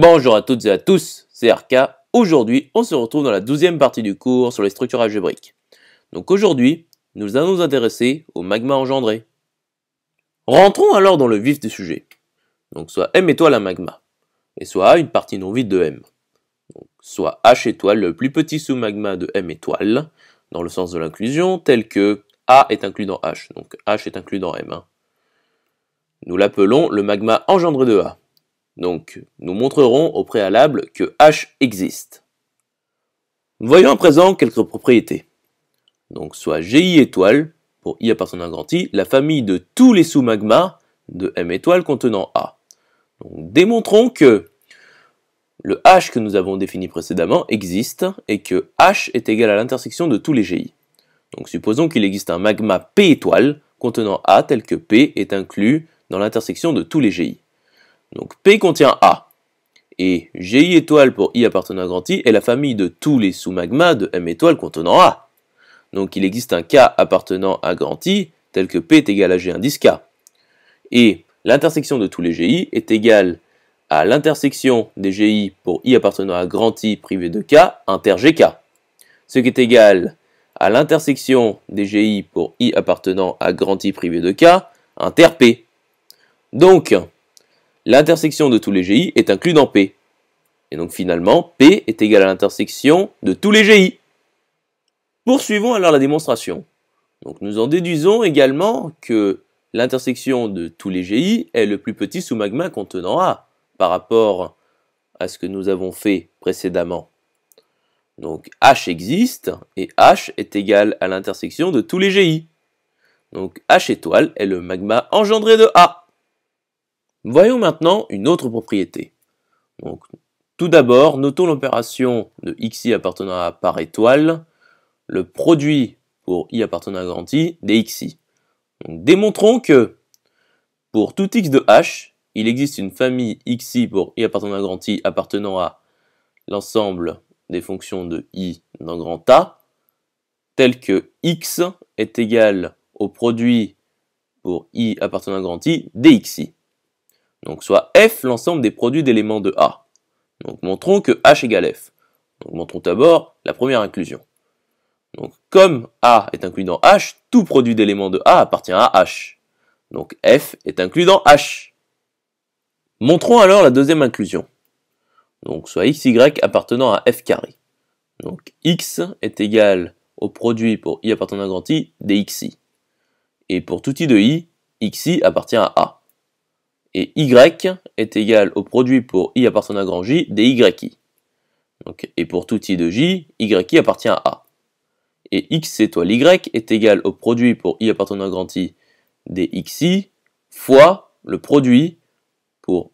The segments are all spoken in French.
Bonjour à toutes et à tous, c'est RK. Aujourd'hui, on se retrouve dans la douzième partie du cours sur les structures algébriques. Donc aujourd'hui, nous allons nous intéresser au magma engendré. Rentrons alors dans le vif du sujet. Donc soit M étoile un magma, et soit A une partie non vide de M. Donc, soit H étoile le plus petit sous-magma de M étoile, dans le sens de l'inclusion, tel que A est inclus dans H, donc H est inclus dans M. Hein. Nous l'appelons le magma engendré de A. Donc, nous montrerons au préalable que H existe. Voyons à présent quelques propriétés. Donc, soit GI étoile, pour I appartenant à grand I, la famille de tous les sous-magmas de M étoile contenant A. Donc, démontrons que le H que nous avons défini précédemment existe et que H est égal à l'intersection de tous les GI. Donc, supposons qu'il existe un magma P étoile contenant A tel que P est inclus dans l'intersection de tous les GI. Donc P contient A. Et GI étoile pour I appartenant à grand I est la famille de tous les sous-magmas de M étoile contenant A. Donc il existe un K appartenant à grand I tel que P est égal à G indice K. Et l'intersection de tous les GI est égale à l'intersection des GI pour I appartenant à grand I privé de K inter GK. Ce qui est égal à l'intersection des GI pour I appartenant à grand I privé de K inter P. Donc, l'intersection de tous les GI est inclue dans P. Et donc finalement, P est égal à l'intersection de tous les GI. Poursuivons alors la démonstration. Donc nous en déduisons également que l'intersection de tous les GI est le plus petit sous-magma contenant A par rapport à ce que nous avons fait précédemment. Donc H existe et H est égal à l'intersection de tous les GI. Donc H étoile est le magma engendré de A. Voyons maintenant une autre propriété. tout d'abord, notons l'opération de xi appartenant à par étoile, le produit pour i appartenant à grand i des xi. démontrons que pour tout x de h, il existe une famille xi pour i appartenant à grand i appartenant à l'ensemble des fonctions de i dans grand A, tel que x est égal au produit pour i appartenant à grand i dxi. Donc soit f l'ensemble des produits d'éléments de A. Donc montrons que h égale f. Donc montrons d'abord la première inclusion. Donc comme A est inclus dans H, tout produit d'éléments de A appartient à H. Donc F est inclus dans H. Montrons alors la deuxième inclusion. Donc soit xy appartenant à f carré. Donc x est égal au produit pour i appartenant à grand i XI. Et pour tout i de i, xi appartient à A et y est égal au produit pour i appartenant à grand j des yi. Donc, et pour tout i de j, yi appartient à a. Et x étoile y est égal au produit pour i appartenant à grand i des xi fois le produit pour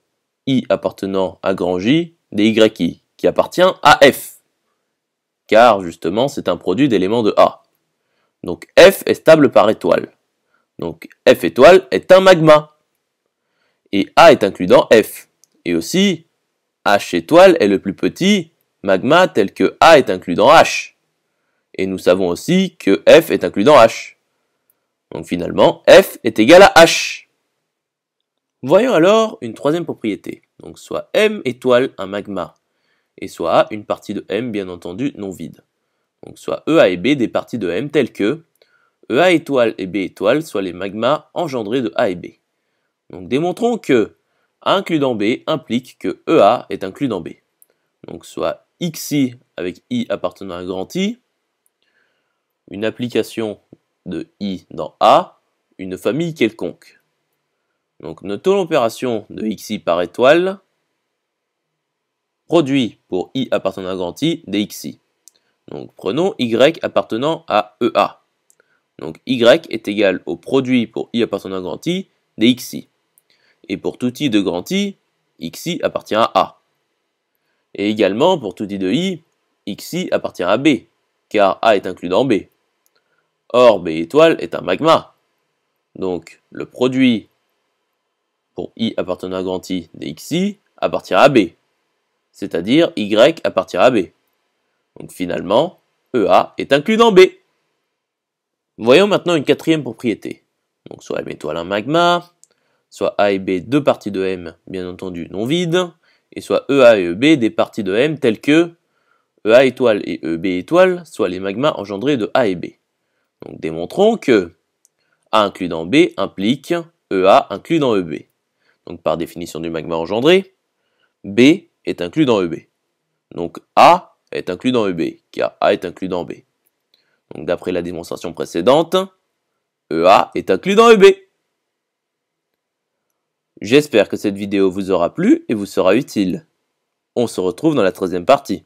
i appartenant à grand j des yi qui appartient à f. Car justement, c'est un produit d'éléments de a. Donc f est stable par étoile. Donc f étoile est un magma et A est inclus dans F. Et aussi, H étoile est le plus petit magma tel que A est inclus dans H. Et nous savons aussi que F est inclus dans H. Donc finalement, F est égal à H. Voyons alors une troisième propriété. Donc soit M étoile un magma, et soit A une partie de M bien entendu non vide. Donc soit EA et B des parties de M telles que EA étoile et B étoile soient les magmas engendrés de A et B. Donc démontrons que A inclus dans B implique que EA est inclus dans B. Donc soit XI avec I appartenant à grand I, une application de I dans A, une famille quelconque. Donc notons l'opération de XI par étoile produit pour I appartenant à grand I des XI. Donc prenons Y appartenant à EA. Donc Y est égal au produit pour I appartenant à grand I des XI. Et pour tout i de grand I, xi appartient à A. Et également, pour tout i de I, xi appartient à B, car A est inclus dans B. Or, B étoile est un magma. Donc, le produit pour I appartenant à grand I des xi appartient à B, c'est-à-dire Y appartient à B. Donc finalement, EA est inclus dans B. Voyons maintenant une quatrième propriété. Donc soit M étoile un magma, soit A et B deux parties de M, bien entendu, non vides, et soit EA et EB des parties de M telles que EA étoile et EB étoile, soit les magmas engendrés de A et B. Donc démontrons que A inclus dans B implique EA inclus dans EB. Donc par définition du magma engendré, B est inclus dans EB. Donc A est inclus dans EB, car A est inclus dans B. Donc d'après la démonstration précédente, EA est inclus dans EB. J'espère que cette vidéo vous aura plu et vous sera utile. On se retrouve dans la troisième partie.